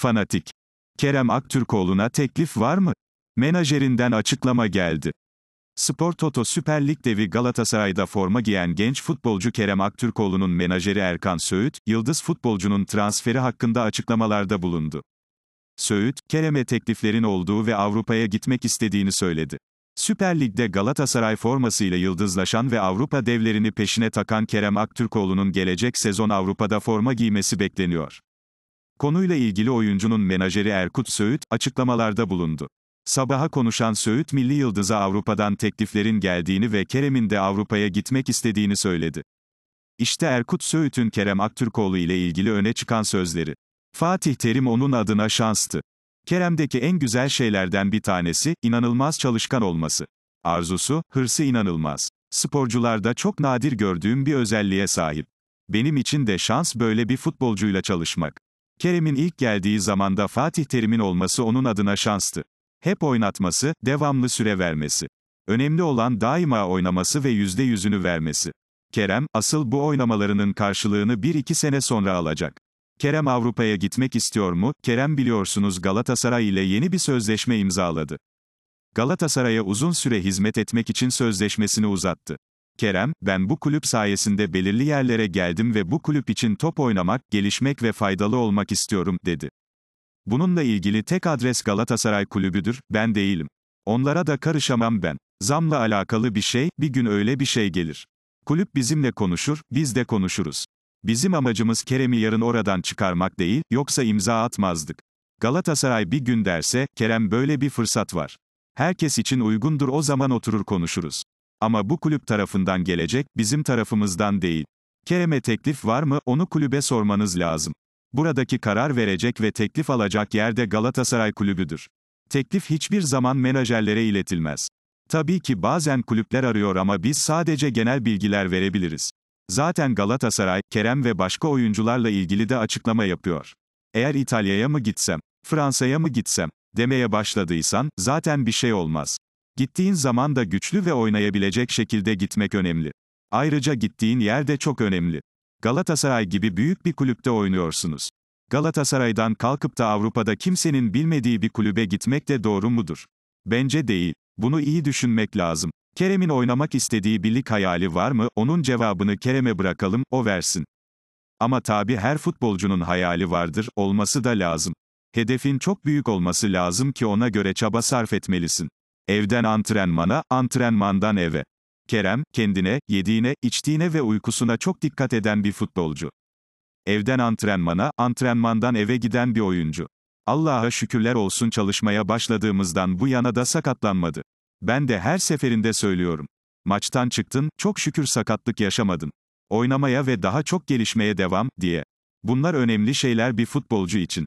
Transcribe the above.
Fanatik. Kerem Aktürkoğlu'na teklif var mı? Menajerinden açıklama geldi. Spor Toto Süper Lig devi Galatasaray'da forma giyen genç futbolcu Kerem Aktürkoğlu'nun menajeri Erkan Söğüt, yıldız futbolcunun transferi hakkında açıklamalarda bulundu. Söğüt, Kerem'e tekliflerin olduğu ve Avrupa'ya gitmek istediğini söyledi. Süper Lig'de Galatasaray formasıyla yıldızlaşan ve Avrupa devlerini peşine takan Kerem Aktürkoğlu'nun gelecek sezon Avrupa'da forma giymesi bekleniyor. Konuyla ilgili oyuncunun menajeri Erkut Söğüt, açıklamalarda bulundu. Sabaha konuşan Söğüt Milli yıldızı Avrupa'dan tekliflerin geldiğini ve Kerem'in de Avrupa'ya gitmek istediğini söyledi. İşte Erkut Söğüt'ün Kerem Aktürkoğlu ile ilgili öne çıkan sözleri. Fatih Terim onun adına şanstı. Kerem'deki en güzel şeylerden bir tanesi, inanılmaz çalışkan olması. Arzusu, hırsı inanılmaz. Sporcularda çok nadir gördüğüm bir özelliğe sahip. Benim için de şans böyle bir futbolcuyla çalışmak. Kerem'in ilk geldiği zamanda Fatih Terim'in olması onun adına şanstı. Hep oynatması, devamlı süre vermesi. Önemli olan daima oynaması ve yüzde yüzünü vermesi. Kerem, asıl bu oynamalarının karşılığını 1-2 sene sonra alacak. Kerem Avrupa'ya gitmek istiyor mu? Kerem biliyorsunuz Galatasaray ile yeni bir sözleşme imzaladı. Galatasaray'a uzun süre hizmet etmek için sözleşmesini uzattı. Kerem, ben bu kulüp sayesinde belirli yerlere geldim ve bu kulüp için top oynamak, gelişmek ve faydalı olmak istiyorum, dedi. Bununla ilgili tek adres Galatasaray kulübüdür, ben değilim. Onlara da karışamam ben. Zamla alakalı bir şey, bir gün öyle bir şey gelir. Kulüp bizimle konuşur, biz de konuşuruz. Bizim amacımız Kerem'i yarın oradan çıkarmak değil, yoksa imza atmazdık. Galatasaray bir gün derse, Kerem böyle bir fırsat var. Herkes için uygundur o zaman oturur konuşuruz. Ama bu kulüp tarafından gelecek, bizim tarafımızdan değil. Kerem'e teklif var mı, onu kulübe sormanız lazım. Buradaki karar verecek ve teklif alacak yerde Galatasaray kulübüdür. Teklif hiçbir zaman menajerlere iletilmez. Tabii ki bazen kulüpler arıyor ama biz sadece genel bilgiler verebiliriz. Zaten Galatasaray, Kerem ve başka oyuncularla ilgili de açıklama yapıyor. Eğer İtalya'ya mı gitsem, Fransa'ya mı gitsem demeye başladıysan zaten bir şey olmaz. Gittiğin zaman da güçlü ve oynayabilecek şekilde gitmek önemli. Ayrıca gittiğin yer de çok önemli. Galatasaray gibi büyük bir kulüpte oynuyorsunuz. Galatasaray'dan kalkıp da Avrupa'da kimsenin bilmediği bir kulübe gitmek de doğru mudur? Bence değil. Bunu iyi düşünmek lazım. Kerem'in oynamak istediği birlik hayali var mı? Onun cevabını Kerem'e bırakalım, o versin. Ama tabi her futbolcunun hayali vardır, olması da lazım. Hedefin çok büyük olması lazım ki ona göre çaba sarf etmelisin. Evden antrenmana, antrenmandan eve. Kerem, kendine, yediğine, içtiğine ve uykusuna çok dikkat eden bir futbolcu. Evden antrenmana, antrenmandan eve giden bir oyuncu. Allah'a şükürler olsun çalışmaya başladığımızdan bu yana da sakatlanmadı. Ben de her seferinde söylüyorum. Maçtan çıktın, çok şükür sakatlık yaşamadın. Oynamaya ve daha çok gelişmeye devam, diye. Bunlar önemli şeyler bir futbolcu için.